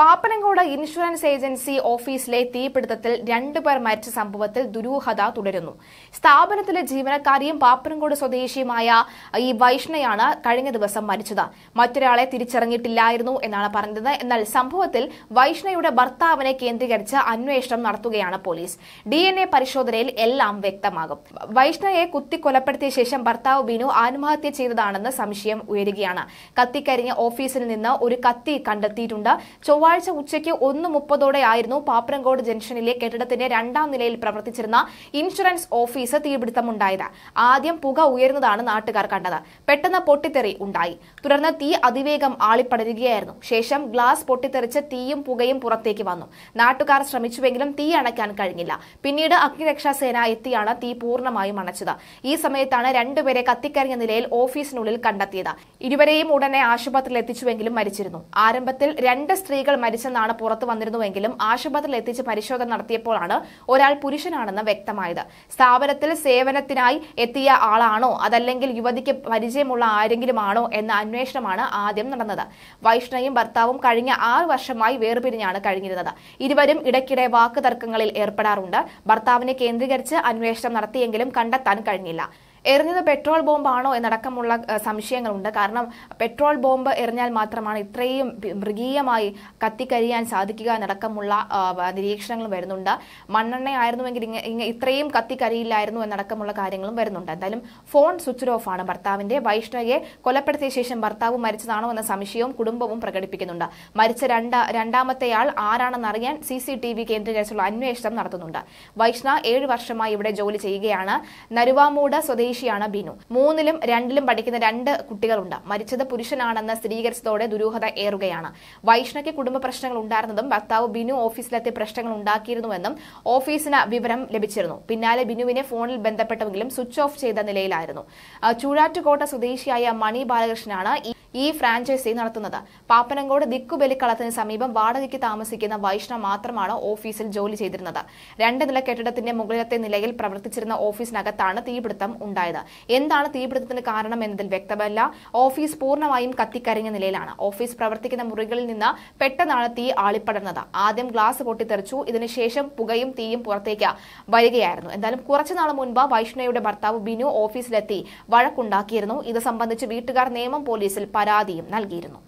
Pappanamcode insurance agency ഓഫീസിലെ തീപിടുത്തത്തിൽ രണ്ടുപേർ മരിച്ച സംഭവത്തിൽ ദുരൂഹത തുടരുന്നു സ്ഥാപനത്തിലെ ജീവനക്കാരിയും പാപ്പനങ്കോട് സ്വദേശിയുമായ ഈ വൈഷ്ണയാണ് കഴിഞ്ഞ ദിവസം മരിച്ചത് മറ്റൊരാളെ തിരിച്ചറിഞ്ഞിട്ടില്ലായിരുന്നു എന്നാണ് പറഞ്ഞത് എന്നാൽ സംഭവത്തിൽ വൈഷ്ണയുടെ ഭർത്താവിനെ കേന്ദ്രീകരിച്ച് അന്വേഷണം നടത്തുകയാണ് പോലീസ് ഡി പരിശോധനയിൽ എല്ലാം വ്യക്തമാകും വൈഷ്ണയെ കുത്തിക്കൊലപ്പെടുത്തിയ ശേഷം ഭർത്താവ് ബിനു ആത്മഹത്യ ചെയ്തതാണെന്ന് സംശയം ഉയരുകയാണ് കത്തിക്കരിഞ്ഞ ഓഫീസിൽ നിന്ന് ഒരു കത്തി കണ്ടെത്തിയിട്ടുണ്ട് ചൊവ്വാഴ്ച ഉച്ചയ്ക്ക് ഒന്ന് മുപ്പതോടെയായിരുന്നു പാപ്രങ്കോട് ജംഗ്ഷനിലെ കെട്ടിടത്തിന്റെ രണ്ടാം നിലയിൽ പ്രവർത്തിച്ചിരുന്ന ഇൻഷുറൻസ് ഓഫീസ് തീപിടുത്തമുണ്ടായത് ആദ്യം പുക ഉയരുന്നതാണ് നാട്ടുകാർ കണ്ടത് പെട്ടെന്ന് പൊട്ടിത്തെറി ഉണ്ടായി തുടർന്ന് തീ അതിവേഗം ആളിപ്പടരുകയായിരുന്നു ശേഷം ഗ്ലാസ് പൊട്ടിത്തെറിച്ച് തീയും പുകയും പുറത്തേക്ക് വന്നു നാട്ടുകാർ ശ്രമിച്ചുവെങ്കിലും തീ അണയ്ക്കാൻ കഴിഞ്ഞില്ല പിന്നീട് അഗ്നിരക്ഷാസേന എത്തിയാണ് തീ പൂർണ്ണമായും അണച്ചത് ഈ സമയത്താണ് രണ്ടുപേരെ കത്തിക്കരിഞ്ഞ നിലയിൽ ഓഫീസിനുള്ളിൽ കണ്ടെത്തിയത് ഇരുവരെയും ഉടനെ ആശുപത്രിയിൽ എത്തിച്ചുവെങ്കിലും മരിച്ചിരുന്നു ആരംഭത്തിൽ രണ്ട് സ്ത്രീകൾ സ്ത്രീകൾ മരിച്ചെന്നാണ് പുറത്തു വന്നിരുന്നുവെങ്കിലും ആശുപത്രിയിൽ എത്തിച്ച് പരിശോധന നടത്തിയപ്പോഴാണ് ഒരാൾ പുരുഷനാണെന്ന് വ്യക്തമായത് സ്ഥാപനത്തിൽ സേവനത്തിനായി എത്തിയ ആളാണോ അതല്ലെങ്കിൽ യുവതിക്ക് പരിചയമുള്ള ആരെങ്കിലും ആണോ എന്ന അന്വേഷണമാണ് ആദ്യം നടന്നത് വൈഷ്ണവും ഭർത്താവും കഴിഞ്ഞ ആറു വർഷമായി വേർപിരിഞ്ഞാണ് കഴിഞ്ഞിരുന്നത് ഇരുവരും ഇടയ്ക്കിടെ വാക്കുതർക്കങ്ങളിൽ ഏർപ്പെടാറുണ്ട് ഭർത്താവിനെ കേന്ദ്രീകരിച്ച് അന്വേഷണം നടത്തിയെങ്കിലും കണ്ടെത്താൻ കഴിഞ്ഞില്ല എറിഞ്ഞത് പെട്രോൾ ബോംബാണോ എന്നടക്കമുള്ള സംശയങ്ങളുണ്ട് കാരണം പെട്രോൾ ബോംബ് എറിഞ്ഞാൽ മാത്രമാണ് ഇത്രയും മൃഗീയമായി കത്തിക്കരിയാൻ സാധിക്കുക എന്നടക്കമുള്ള നിരീക്ഷണങ്ങളും വരുന്നുണ്ട് മണ്ണെണ്ണ ആയിരുന്നുവെങ്കിൽ ഇത്രയും കത്തിക്കരിയില്ലായിരുന്നു എന്നടക്കമുള്ള കാര്യങ്ങളും വരുന്നുണ്ട് എന്തായാലും ഫോൺ സ്വിച്ച് ഓഫ് ആണ് ഭർത്താവിന്റെ വൈഷ്ണവയെ കൊലപ്പെടുത്തിയ ശേഷം ഭർത്താവ് മരിച്ചതാണോ എന്ന സംശയവും കുടുംബവും പ്രകടിപ്പിക്കുന്നുണ്ട് മരിച്ച രണ്ട രണ്ടാമത്തെയാൾ ആരാണെന്നറിയാൻ അറിയാൻ സി സി ടി വി കേന്ദ്രീകരിച്ചുള്ള അന്വേഷണം നടത്തുന്നുണ്ട് വൈഷ്ണ ഏഴ് വർഷമായി ഇവിടെ ജോലി ചെയ്യുകയാണ് നരുവാമൂട് സ്വദേശി സ്വദേശിയാണ് ബിനു മൂന്നിലും രണ്ടിലും പഠിക്കുന്ന രണ്ട് കുട്ടികളുണ്ട് മരിച്ചത് പുരുഷനാണെന്ന് സ്ഥിരീകരിച്ചതോടെ ദുരൂഹത ഏറുകയാണ് വൈഷ്ണയ്ക്ക് കുടുംബ പ്രശ്നങ്ങൾ ഉണ്ടായിരുന്നതും ഭർത്താവ് ബിനു ഓഫീസിലെത്തി പ്രശ്നങ്ങൾ ഉണ്ടാക്കിയിരുന്നുവെന്നും ഓഫീസിന് വിവരം ലഭിച്ചിരുന്നു പിന്നാലെ ബിനുവിനെ ഫോണിൽ ബന്ധപ്പെട്ടെങ്കിലും സ്വിച്ച് ഓഫ് ചെയ്ത നിലയിലായിരുന്നു ചൂഴാറ്റുകോട്ട സ്വദേശിയായ മണി ബാലകൃഷ്ണനാണ് ഈ ഈ ഫ്രാഞ്ചൈസി നടത്തുന്നത് പാപ്പനങ്കോട് ദിക്കുബലിക്കളത്തിന് സമീപം വാടകയ്ക്ക് താമസിക്കുന്ന വൈഷ്ണവ് മാത്രമാണ് ഓഫീസിൽ ജോലി ചെയ്തിരുന്നത് രണ്ട് നില കെട്ടിടത്തിന്റെ മുകളിലത്തെ നിലയിൽ പ്രവർത്തിച്ചിരുന്ന ഓഫീസിനകത്താണ് തീപിടുത്തം ഉണ്ടായത് എന്താണ് തീപിടുത്തത്തിന് കാരണം എന്നതിൽ വ്യക്തമല്ല ഓഫീസ് പൂർണ്ണമായും കത്തിക്കരിഞ്ഞ നിലയിലാണ് ഓഫീസ് പ്രവർത്തിക്കുന്ന മുറികളിൽ നിന്ന് പെട്ടെന്നാണ് തീ ആളിപ്പടർന്നത് ആദ്യം ഗ്ലാസ് പൊട്ടിത്തെറിച്ചു ഇതിനുശേഷം പുകയും തീയും പുറത്തേക്ക് വരികയായിരുന്നു എന്തായാലും കുറച്ചുനാൾ മുൻപ് വൈഷ്ണയുടെ ഭർത്താവ് ബിനു ഓഫീസിലെത്തി വഴക്കുണ്ടാക്കിയിരുന്നു ഇത് സംബന്ധിച്ച് വീട്ടുകാർ നിയമം പോലീസിൽ പരാതിയും നൽകിയിരുന്നു